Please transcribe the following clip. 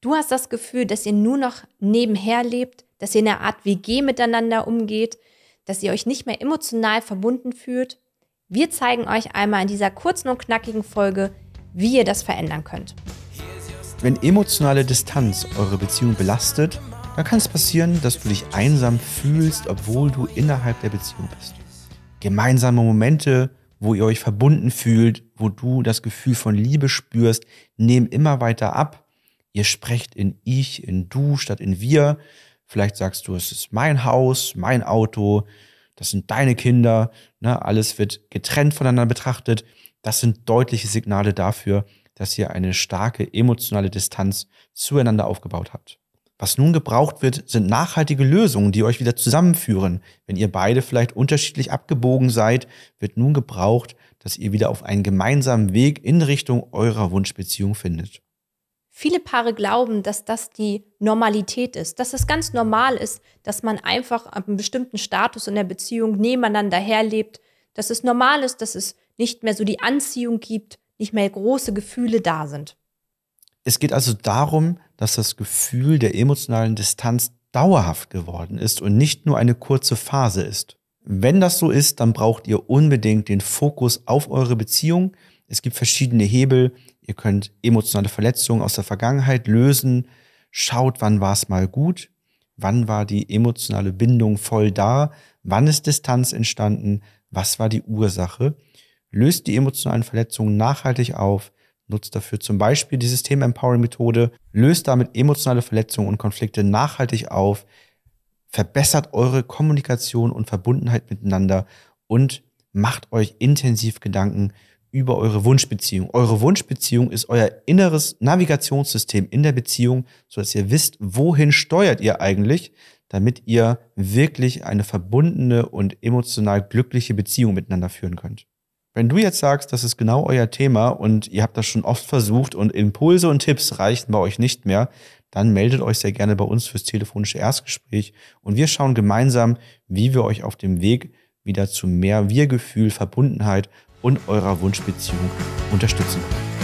Du hast das Gefühl, dass ihr nur noch nebenher lebt, dass ihr in einer Art WG miteinander umgeht, dass ihr euch nicht mehr emotional verbunden fühlt. Wir zeigen euch einmal in dieser kurzen und knackigen Folge, wie ihr das verändern könnt. Wenn emotionale Distanz eure Beziehung belastet, dann kann es passieren, dass du dich einsam fühlst, obwohl du innerhalb der Beziehung bist. Gemeinsame Momente, wo ihr euch verbunden fühlt, wo du das Gefühl von Liebe spürst, nehmen immer weiter ab Ihr sprecht in ich, in du statt in wir. Vielleicht sagst du, es ist mein Haus, mein Auto, das sind deine Kinder. Ne? Alles wird getrennt voneinander betrachtet. Das sind deutliche Signale dafür, dass ihr eine starke emotionale Distanz zueinander aufgebaut habt. Was nun gebraucht wird, sind nachhaltige Lösungen, die euch wieder zusammenführen. Wenn ihr beide vielleicht unterschiedlich abgebogen seid, wird nun gebraucht, dass ihr wieder auf einen gemeinsamen Weg in Richtung eurer Wunschbeziehung findet. Viele Paare glauben, dass das die Normalität ist, dass es ganz normal ist, dass man einfach einen bestimmten Status in der Beziehung nebeneinander herlebt, dass es normal ist, dass es nicht mehr so die Anziehung gibt, nicht mehr große Gefühle da sind. Es geht also darum, dass das Gefühl der emotionalen Distanz dauerhaft geworden ist und nicht nur eine kurze Phase ist. Wenn das so ist, dann braucht ihr unbedingt den Fokus auf eure Beziehung, es gibt verschiedene Hebel. Ihr könnt emotionale Verletzungen aus der Vergangenheit lösen. Schaut, wann war es mal gut? Wann war die emotionale Bindung voll da? Wann ist Distanz entstanden? Was war die Ursache? Löst die emotionalen Verletzungen nachhaltig auf. Nutzt dafür zum Beispiel die System Empowering Methode. Löst damit emotionale Verletzungen und Konflikte nachhaltig auf. Verbessert eure Kommunikation und Verbundenheit miteinander und macht euch intensiv Gedanken über eure Wunschbeziehung. Eure Wunschbeziehung ist euer inneres Navigationssystem in der Beziehung, sodass ihr wisst, wohin steuert ihr eigentlich, damit ihr wirklich eine verbundene und emotional glückliche Beziehung miteinander führen könnt. Wenn du jetzt sagst, das ist genau euer Thema und ihr habt das schon oft versucht und Impulse und Tipps reichen bei euch nicht mehr, dann meldet euch sehr gerne bei uns fürs telefonische Erstgespräch und wir schauen gemeinsam, wie wir euch auf dem Weg wieder zu mehr Wir-Gefühl, Verbundenheit und eurer Wunschbeziehung unterstützen kann.